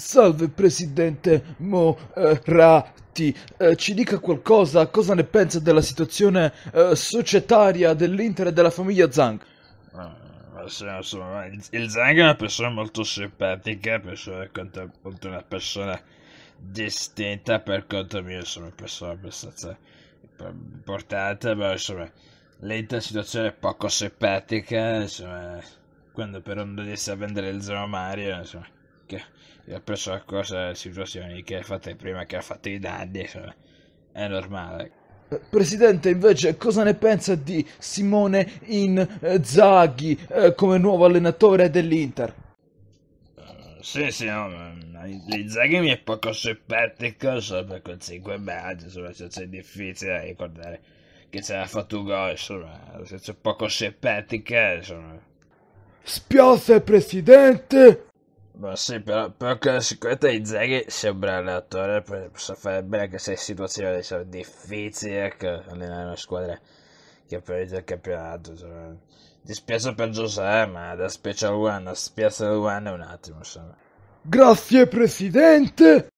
Salve presidente Morati, eh, ci dica qualcosa, cosa ne pensa della situazione eh, societaria dell'Inter e della famiglia Zang? Eh, insomma, il, il Zang è una persona molto simpatica, persona, una persona distinta per conto mio, insomma, una persona abbastanza importante, però insomma, l'Inter situazione poco simpatica, insomma, quando per non dovesse vendere il Zero Mario, insomma perché ha preso a cosa le situazioni che ha fatto prima che ha fatto i danni, insomma, cioè, è normale. Presidente, invece, cosa ne pensa di Simone Inzaghi eh, eh, come nuovo allenatore dell'Inter? Uh, sì, sì, no, Inzaghi mi è poco simpatico, solo per quel 5 mezzo, insomma, la situazione è difficile ricordare che ce l'ha fatto un gol, insomma, la poco simpatica, insomma. Spiace, Presidente, ma sì, però, però con la sicurezza di Zaghi sembra allenatore, possa fare bene anche se le situazioni sono difficili ecco, allenare una squadra che ha prende il campionato. Cioè, dispiace per Giuseppe, ma da Special One da Special One è un attimo. Insomma. Grazie Presidente!